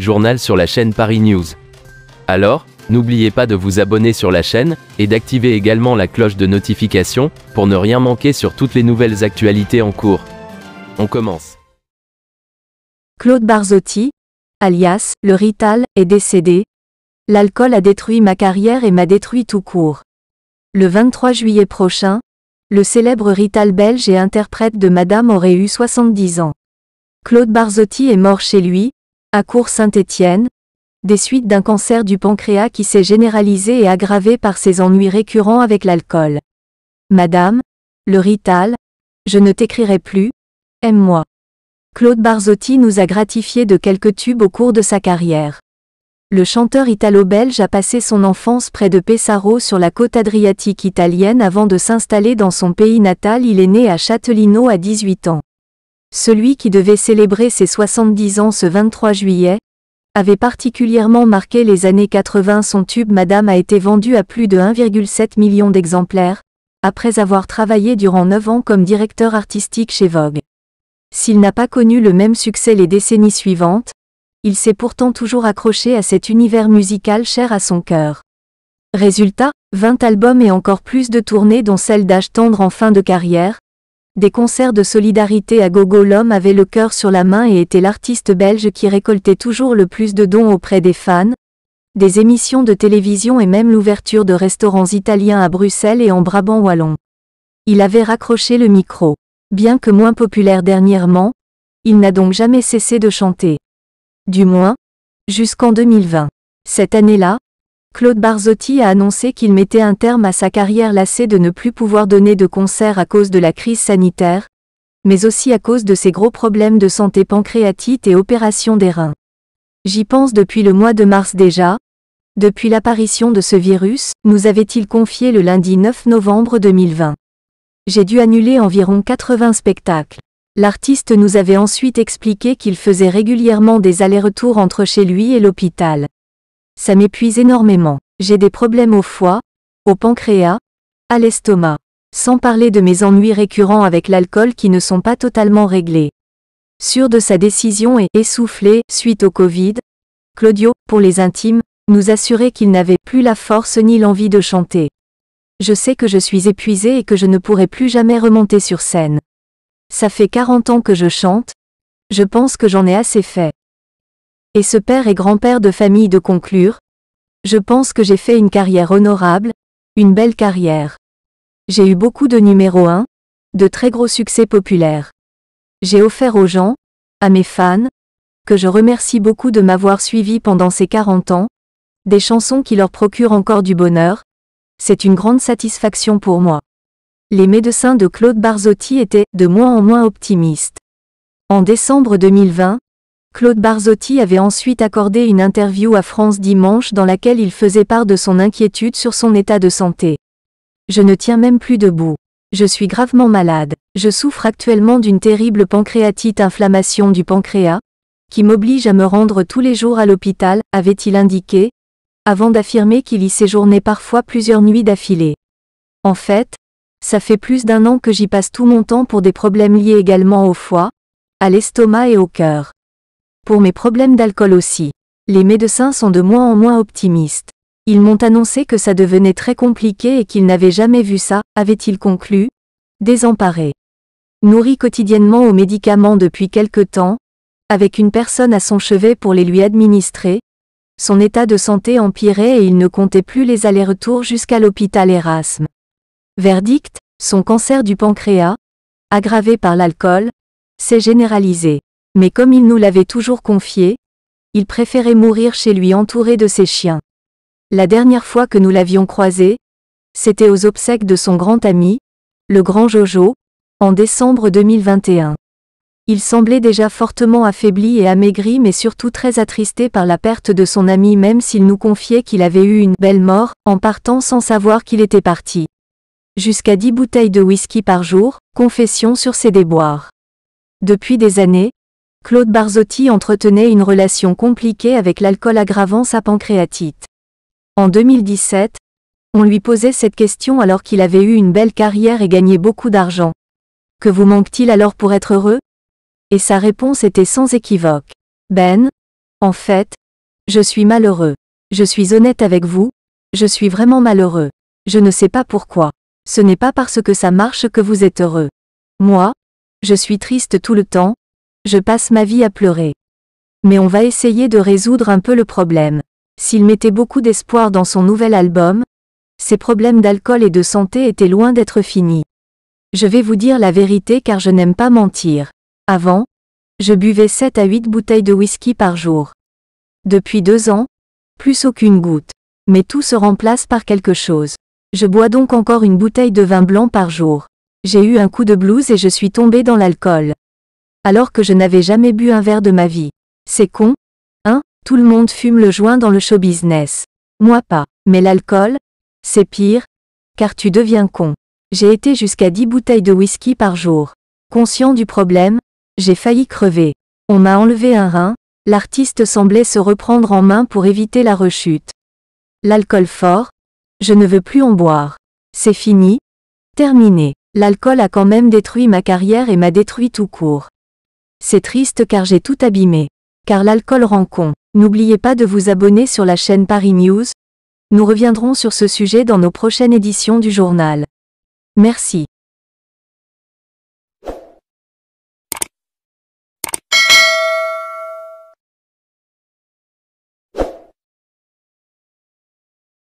journal sur la chaîne Paris News. Alors, n'oubliez pas de vous abonner sur la chaîne et d'activer également la cloche de notification pour ne rien manquer sur toutes les nouvelles actualités en cours. On commence. Claude Barzotti, alias le Rital, est décédé. L'alcool a détruit ma carrière et m'a détruit tout court. Le 23 juillet prochain, le célèbre Rital belge et interprète de Madame aurait eu 70 ans. Claude Barzotti est mort chez lui, à Cour-Saint-Étienne, des suites d'un cancer du pancréas qui s'est généralisé et aggravé par ses ennuis récurrents avec l'alcool. Madame, le Rital, je ne t'écrirai plus, aime-moi. Claude Barzotti nous a gratifié de quelques tubes au cours de sa carrière. Le chanteur italo-belge a passé son enfance près de Pesaro sur la côte adriatique italienne avant de s'installer dans son pays natal. Il est né à Châtellino à 18 ans celui qui devait célébrer ses 70 ans ce 23 juillet, avait particulièrement marqué les années 80. Son tube Madame a été vendu à plus de 1,7 million d'exemplaires, après avoir travaillé durant 9 ans comme directeur artistique chez Vogue. S'il n'a pas connu le même succès les décennies suivantes, il s'est pourtant toujours accroché à cet univers musical cher à son cœur. Résultat, 20 albums et encore plus de tournées dont celle d'âge tendre en fin de carrière, des concerts de solidarité à gogo l'homme avait le cœur sur la main et était l'artiste belge qui récoltait toujours le plus de dons auprès des fans. Des émissions de télévision et même l'ouverture de restaurants italiens à Bruxelles et en Brabant wallon. Il avait raccroché le micro. Bien que moins populaire dernièrement, il n'a donc jamais cessé de chanter. Du moins, jusqu'en 2020. Cette année-là, Claude Barzotti a annoncé qu'il mettait un terme à sa carrière lassée de ne plus pouvoir donner de concerts à cause de la crise sanitaire, mais aussi à cause de ses gros problèmes de santé pancréatite et opération des reins. J'y pense depuis le mois de mars déjà. Depuis l'apparition de ce virus, nous avait-il confié le lundi 9 novembre 2020. J'ai dû annuler environ 80 spectacles. L'artiste nous avait ensuite expliqué qu'il faisait régulièrement des allers-retours entre chez lui et l'hôpital. Ça m'épuise énormément. J'ai des problèmes au foie, au pancréas, à l'estomac. Sans parler de mes ennuis récurrents avec l'alcool qui ne sont pas totalement réglés. Sûr de sa décision et essoufflé suite au Covid, Claudio, pour les intimes, nous assurait qu'il n'avait plus la force ni l'envie de chanter. Je sais que je suis épuisé et que je ne pourrai plus jamais remonter sur scène. Ça fait 40 ans que je chante. Je pense que j'en ai assez fait et ce père et grand-père de famille de conclure, je pense que j'ai fait une carrière honorable, une belle carrière. J'ai eu beaucoup de numéro 1, de très gros succès populaires. J'ai offert aux gens, à mes fans, que je remercie beaucoup de m'avoir suivi pendant ces 40 ans, des chansons qui leur procurent encore du bonheur, c'est une grande satisfaction pour moi. Les médecins de Claude Barzotti étaient de moins en moins optimistes. En décembre 2020, Claude Barzotti avait ensuite accordé une interview à France Dimanche dans laquelle il faisait part de son inquiétude sur son état de santé. Je ne tiens même plus debout. Je suis gravement malade. Je souffre actuellement d'une terrible pancréatite inflammation du pancréas, qui m'oblige à me rendre tous les jours à l'hôpital, avait-il indiqué, avant d'affirmer qu'il y séjournait parfois plusieurs nuits d'affilée. En fait, ça fait plus d'un an que j'y passe tout mon temps pour des problèmes liés également au foie, à l'estomac et au cœur pour mes problèmes d'alcool aussi. Les médecins sont de moins en moins optimistes. Ils m'ont annoncé que ça devenait très compliqué et qu'ils n'avaient jamais vu ça, avait-il conclu Désemparé. Nourri quotidiennement aux médicaments depuis quelque temps, avec une personne à son chevet pour les lui administrer, son état de santé empirait et il ne comptait plus les allers-retours jusqu'à l'hôpital Erasme. Verdict, son cancer du pancréas, aggravé par l'alcool, s'est généralisé. Mais comme il nous l'avait toujours confié, il préférait mourir chez lui entouré de ses chiens. La dernière fois que nous l'avions croisé, c'était aux obsèques de son grand ami, le grand Jojo, en décembre 2021. Il semblait déjà fortement affaibli et amaigri mais surtout très attristé par la perte de son ami même s'il nous confiait qu'il avait eu une belle mort, en partant sans savoir qu'il était parti. Jusqu'à 10 bouteilles de whisky par jour, confession sur ses déboires. Depuis des années, Claude Barzotti entretenait une relation compliquée avec l'alcool aggravant sa pancréatite. En 2017, on lui posait cette question alors qu'il avait eu une belle carrière et gagné beaucoup d'argent. Que vous manque-t-il alors pour être heureux Et sa réponse était sans équivoque. Ben, en fait, je suis malheureux. Je suis honnête avec vous, je suis vraiment malheureux. Je ne sais pas pourquoi. Ce n'est pas parce que ça marche que vous êtes heureux. Moi, je suis triste tout le temps, je passe ma vie à pleurer. Mais on va essayer de résoudre un peu le problème. S'il mettait beaucoup d'espoir dans son nouvel album, ses problèmes d'alcool et de santé étaient loin d'être finis. Je vais vous dire la vérité car je n'aime pas mentir. Avant, je buvais 7 à 8 bouteilles de whisky par jour. Depuis deux ans, plus aucune goutte. Mais tout se remplace par quelque chose. Je bois donc encore une bouteille de vin blanc par jour. J'ai eu un coup de blues et je suis tombé dans l'alcool alors que je n'avais jamais bu un verre de ma vie. C'est con Hein Tout le monde fume le joint dans le show business. Moi pas. Mais l'alcool C'est pire Car tu deviens con. J'ai été jusqu'à 10 bouteilles de whisky par jour. Conscient du problème, j'ai failli crever. On m'a enlevé un rein, l'artiste semblait se reprendre en main pour éviter la rechute. L'alcool fort Je ne veux plus en boire. C'est fini Terminé. L'alcool a quand même détruit ma carrière et m'a détruit tout court. C'est triste car j'ai tout abîmé. Car l'alcool rend con. N'oubliez pas de vous abonner sur la chaîne Paris News. Nous reviendrons sur ce sujet dans nos prochaines éditions du journal. Merci.